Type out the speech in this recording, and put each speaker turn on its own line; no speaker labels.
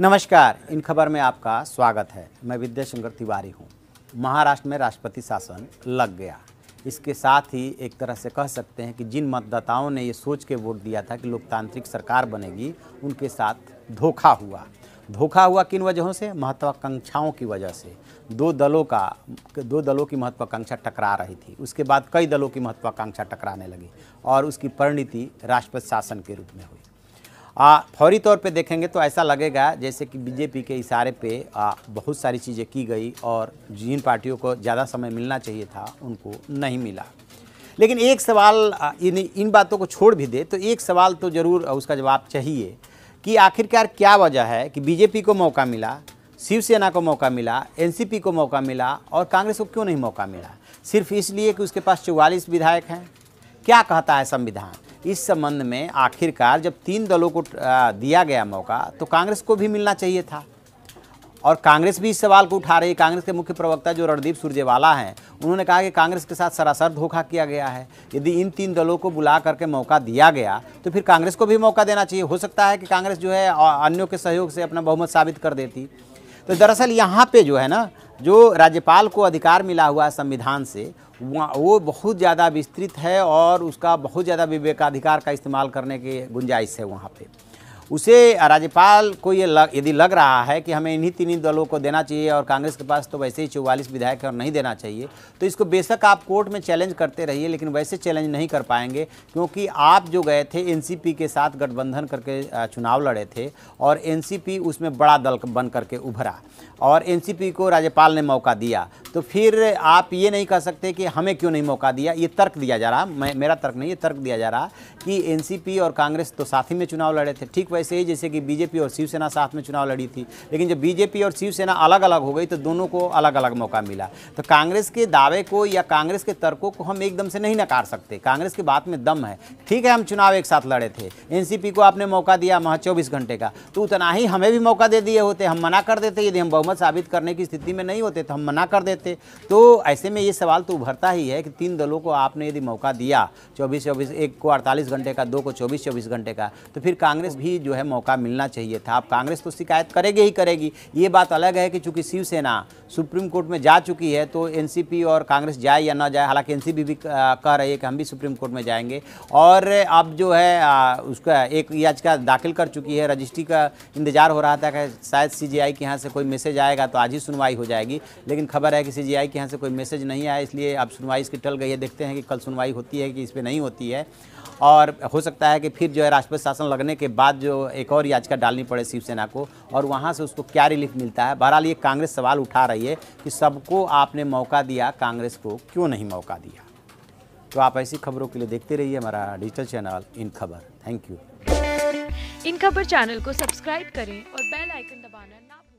नमस्कार इन खबर में आपका स्वागत है मैं विद्याशंकर तिवारी हूँ महाराष्ट्र में राष्ट्रपति शासन लग गया इसके साथ ही एक तरह से कह सकते हैं कि जिन मतदाताओं ने ये सोच के वोट दिया था कि लोकतांत्रिक सरकार बनेगी उनके साथ धोखा हुआ धोखा हुआ किन वजहों से महत्वाकांक्षाओं की वजह से दो दलों का दो दलों की महत्वाकांक्षा टकरा रही थी उसके बाद कई दलों की महत्वाकांक्षा टकराने लगी और उसकी परिणति राष्ट्रपति शासन के रूप में हुई आ, फौरी तौर पे देखेंगे तो ऐसा लगेगा जैसे कि बीजेपी के इशारे पे आ, बहुत सारी चीज़ें की गई और जिन पार्टियों को ज़्यादा समय मिलना चाहिए था उनको नहीं मिला लेकिन एक सवाल इन इन बातों को छोड़ भी दे तो एक सवाल तो ज़रूर उसका जवाब चाहिए कि आखिरकार क्या वजह है कि बीजेपी को मौका मिला शिवसेना को मौका मिला एनसीपी को मौका मिला और कांग्रेस को क्यों नहीं मौका मिला सिर्फ इसलिए कि उसके पास चौवालीस विधायक हैं क्या कहता है संविधान इस संबंध में आखिरकार जब तीन दलों को दिया गया मौका तो कांग्रेस को भी मिलना चाहिए था और कांग्रेस भी इस सवाल को उठा रही है कांग्रेस के मुख्य प्रवक्ता जो रणदीप सुरजेवाला हैं उन्होंने कहा कि कांग्रेस के साथ सरासर धोखा किया गया है यदि इन तीन दलों को बुला करके मौका दिया गया तो फिर कांग्रेस को भी मौका देना चाहिए हो सकता है कि कांग्रेस जो है अन्यों के सहयोग से अपना बहुमत साबित कर देती तो दरअसल यहाँ पर जो है ना जो राज्यपाल को अधिकार मिला हुआ है संविधान से वो बहुत ज़्यादा विस्तृत है और उसका बहुत ज़्यादा विवेकाधिकार का इस्तेमाल करने की गुंजाइश है वहाँ पर उसे राज्यपाल को ये लग यदि लग रहा है कि हमें इन्हीं तीन दलों को देना चाहिए और कांग्रेस के पास तो वैसे ही चौवालीस विधायक है और नहीं देना चाहिए तो इसको बेशक आप कोर्ट में चैलेंज करते रहिए लेकिन वैसे चैलेंज नहीं कर पाएंगे क्योंकि आप जो गए थे एनसीपी के साथ गठबंधन करके चुनाव लड़े थे और एन उसमें बड़ा दल बन करके उभरा और एन को राज्यपाल ने मौका दिया तो फिर आप ये नहीं कह सकते कि हमें क्यों नहीं मौका दिया ये तर्क दिया जा रहा मैं मेरा तर्क नहीं ये तर्क दिया जा रहा कि एनसीपी और कांग्रेस तो साथ ही में चुनाव लड़े थे ठीक वैसे वैसे ही जैसे कि बीजेपी और शिवसेना साथ में चुनाव लड़ी थी लेकिन जब बीजेपी और शिवसेना अलग अलग हो गई तो दोनों को अलग अलग मौका मिला तो कांग्रेस के दावे को या कांग्रेस के तर्कों को हम एकदम से नहीं नकार सकते कांग्रेस की बात में दम है ठीक है हम चुनाव एक साथ लड़े थे एन को आपने मौका दिया महा चौबीस घंटे का तो उतना ही हमें भी मौका दे दिए होते हम मना कर देते यदि हम बहुमत साबित करने की स्थिति में नहीं होते तो हम मना कर देते तो ऐसे में ये सवाल तो उभरता ही है कि तीन दलों को आपने यदि मौका दिया चौबीस चौबीस एक को अड़तालीस घंटे का दो को चौबीस चौबीस घंटे का तो फिर कांग्रेस भी जो है मौका मिलना चाहिए था अब कांग्रेस तो शिकायत करेगी ही करेगी ये बात अलग है कि चूंकि शिवसेना सुप्रीम कोर्ट में जा चुकी है तो एनसीपी और कांग्रेस जाए या ना जाए हालांकि एनसीपी भी कह रही है कि हम भी सुप्रीम कोर्ट में जाएंगे और अब जो है उसका एक याचिका दाखिल कर चुकी है रजिस्ट्री का इंतजार हो रहा था कि शायद सी के यहाँ से कोई मैसेज आएगा तो आज ही सुनवाई हो जाएगी लेकिन खबर है कि सी के यहाँ से कोई मैसेज नहीं आया इसलिए अब सुनवाई इसकी टल गई है देखते हैं कि कल सुनवाई होती है कि इस पर नहीं होती है और हो सकता है कि फिर जो है राष्ट्रपति शासन लगने के बाद जो एक और याचिका डालनी पड़े शिवसेना को और वहाँ से उसको क्या रिलीफ मिलता है बहरहाल ये कांग्रेस सवाल उठा रही है कि सबको आपने मौका दिया कांग्रेस को क्यों नहीं मौका दिया तो आप ऐसी खबरों के लिए देखते रहिए हमारा डिजिटल चैनल इन खबर थैंक यू इन खबर चैनल को सब्सक्राइब करें और बेल आइकन दबाना ना